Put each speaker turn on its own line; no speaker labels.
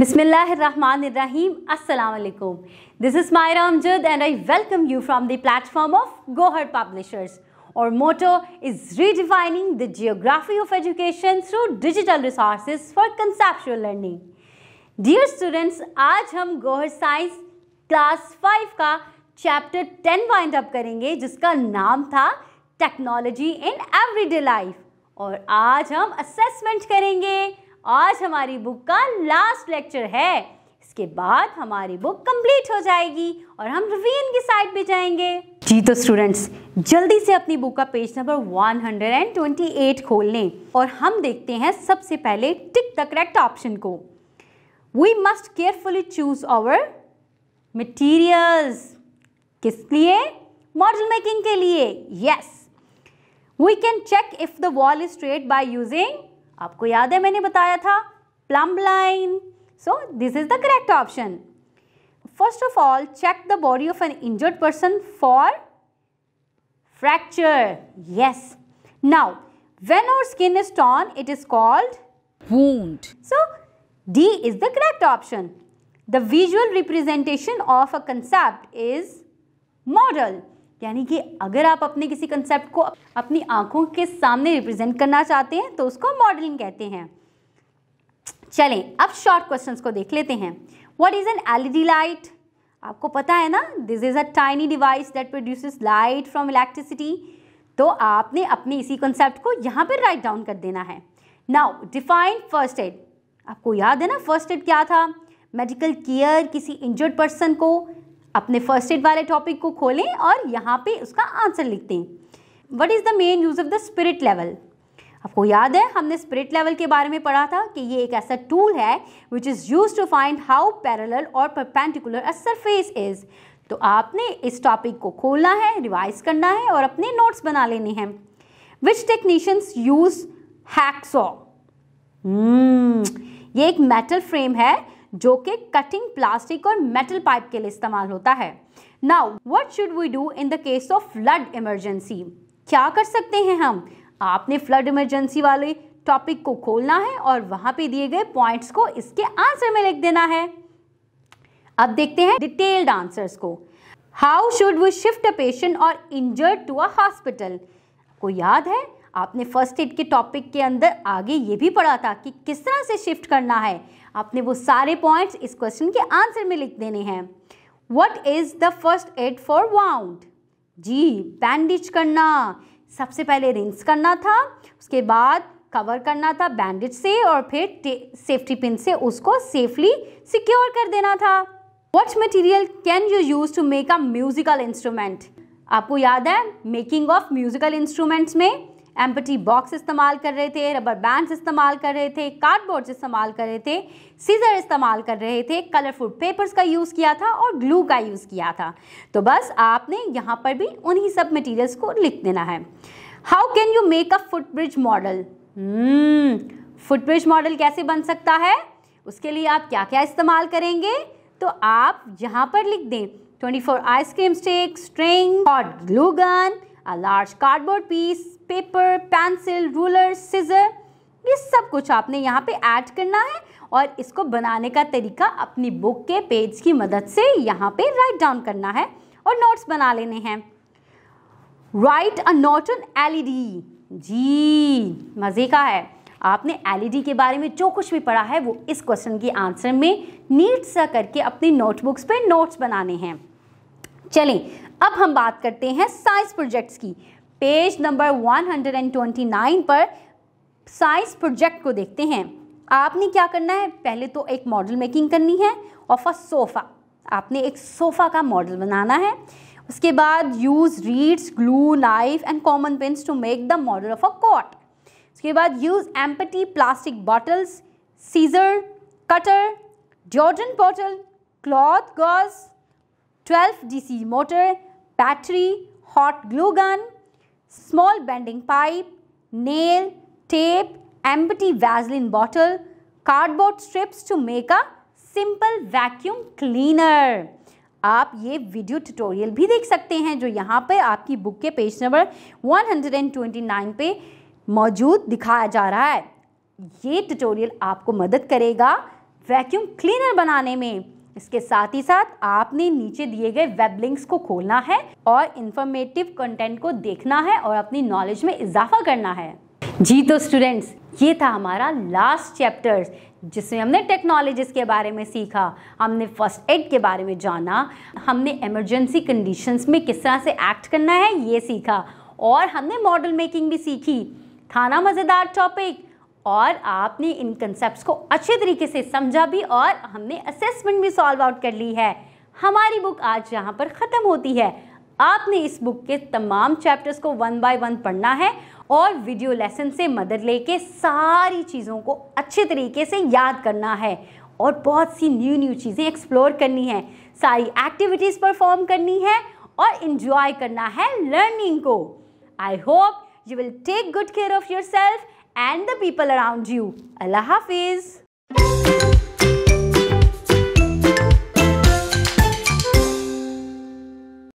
बिसमीम अलकुम this is my Ramjad and I welcome you from the platform of Gohar publishers our motto is redefining the geography of education through digital resource for conceptual learning dear students आज हम Gohar science class five का chapter ten wind up करेंगे जिसका नाम था technology in everyday life और आज हम असेसमेंट करेंगे आज हमारी बुक का लास्ट लेक्चर है इसके बाद हमारी बुक कंप्लीट हो जाएगी और हम रवीन की साइड भी जाएंगे जी तो स्टूडेंट्स जल्दी से अपनी बुक का पेज नंबर 128 खोल लें और हम देखते हैं सबसे पहले टिक द करेक्ट ऑप्शन को we must carefully choose our materials किस लिए मॉडल मेकिंग के लिए yes we can check if the wall is straight by using आपको याद है मैंने बताया था plumb line so this is the correct option first of all check the body of an injured person for fracture yes now when our skin is torn it is called wound so D is the correct option the visual representation of a concept is model यानी कि अगर आप अपने किसी concept को अपनी आंखों के सामने रिप्रेजेंट करना चाहते हैं तो उसको मॉडलिंग कहते हैं चलें अब शॉर्ट क्वेश्चंस को देख लेते हैं what is an LED light आपको पता है ना this is a tiny device that produces light from electricity तो आपने अपने इसी कंसेप्ट को यहाँ पर राइट डाउन कर देना है नाउ डिफाइन फर्स्ट एड आपको याद है ना फर्स्ट एड क्या था मेडिकल केयर किसी इंजर्ड पर्सन को अपने फर्स्ट एड वाले टॉपिक को खोलें और यहाँ पे उसका आंसर लिखते हैं what is the main use of the spirit level आपको याद है हमने स्पिरिट लेवल के बारे में पढ़ा था कि ये एक ऐसा टूल है which is use to find how parallel or perpendicular a surface is तो आपने इस टॉपिक को खोलना है रिवाइज करना है और अपने नोट्स बना लेने हैं विच टेक्नीशियंस यूज हैक्सॉ ये एक मेटल फ्रेम है जो कि कटिंग प्लास्टिक और मेटल पाइप के लिए इस्तेमाल होता है now what should we do in the case of flood emergency क्या कर सकते हैं हम आपने फ्लड इमरजेंसी वाले टॉपिक को खोलना है और वहां पे दिए गए पॉइंट्स को इसके आंसर में लिख देना है अब देखते हैं डिटेल्ड आंसर्स को how should we shift a patient or injured to a hospital को याद है आपने फर्स्ट एड के टॉपिक के अंदर आगे ये भी पढ़ा था कि किस तरह से शिफ्ट करना है आपने वो सारे पॉइंट्स इस क्वेश्चन के आंसर में लिख देने हैं what is the first aid for wound जी बैंडेज करना सबसे पहले रिंग्स करना था उसके बाद कवर करना था बैंडेज से और फिर सेफ्टी पिन से उसको सेफली सिक्योर कर देना था what material can you use to make a musical instrument आपको याद है मेकिंग ऑफ म्यूज़िकल इंस्ट्रूमेंट्स में एम्पटी बॉक्स इस्तेमाल कर रहे थे रबर बैंड्स इस्तेमाल कर रहे थे कार्डबोर्ड्स इस्तेमाल कर रहे थे सीजर इस्तेमाल कर रहे थे कलरफुल पेपर्स का यूज़ किया था और ग्लू का यूज़ किया था तो बस आपने यहाँ पर भी उन्हीं सब मटीरियल्स को लिख देना है how can you make a footbridge model footbridge model कैसे बन सकता है उसके लिए आप क्या क्या इस्तेमाल करेंगे तो आप यहाँ पर लिख दें 24 आइसक्रीम स्टिक स्ट्रिंग और glue gun a large cardboard piece paper pencil ruler scissor ये सब कुछ आपने यहाँ पे ऐड करना है और इसको बनाने का तरीका अपनी बुक के पेज की मदद से यहाँ पे राइट डाउन करना है और नोट्स बना लेने हैं राइट अ नोट ऑन डी जी मज़े का है आपने डी e के बारे में जो कुछ भी पढ़ा है वो इस क्वेश्चन के आंसर में नीट सा करके अपनी नोटबुक्स पे नोट्स बनाने हैं चलें अब हम बात करते हैं साइंस प्रोजेक्ट्स की पेज नंबर 129 पर साइंस प्रोजेक्ट को देखते हैं आपने क्या करना है पहले तो एक मॉडल मेकिंग करनी है ऑफ अ सोफ़ा आपने एक सोफ़ा का मॉडल बनाना है उसके बाद use reeds glue knife and common pins to make the model of a cot उसके बाद use empty plastic bottles scissor cutter deodorant bottle cloth gauze 12 DC motor, battery, hot glue gun, small bending pipe, nail, tape, empty Vaseline bottle, cardboard strips to make a simple vacuum cleaner. आप ये video tutorial भी देख सकते हैं जो यहाँ पर आपकी बुक के पेज नंबर 129 पे मौजूद दिखाया जा रहा है ये ट्यूटोरियल आपको मदद करेगा वैक्यूम क्लीनर बनाने में इसके साथ ही साथ आपने नीचे दिए गए वेब लिंक्स को खोलना है और इंफॉर्मेटिव कंटेंट को देखना है और अपनी नॉलेज में इजाफा करना है जी तो स्टूडेंट्स ये था हमारा लास्ट चैप्टर जिसमें हमने टेक्नोलॉजीज़ के बारे में सीखा हमने फर्स्ट एड के बारे में जाना हमने इमरजेंसी कंडीशंस में किस तरह से एक्ट करना है ये सीखा और हमने मॉडल मेकिंग भी सीखी था ना मज़ेदार टॉपिक और आपने इन कंसेप्ट को अच्छे तरीके से समझा भी और हमने असेसमेंट भी सॉल्व आउट कर ली है हमारी बुक आज यहाँ पर ख़त्म होती है आपने इस बुक के तमाम चैप्टर्स को वन बाय वन पढ़ना है और वीडियो लेसन से मदद लेके सारी चीज़ों को अच्छे तरीके से याद करना है और बहुत सी न्यू न्यू चीज़ें एक्सप्लोर करनी है सारी एक्टिविटीज़ परफॉर्म करनी है और इन्जॉय करना है लर्निंग को I hope you will take good care of yourself and the people around you. Allah Hafiz.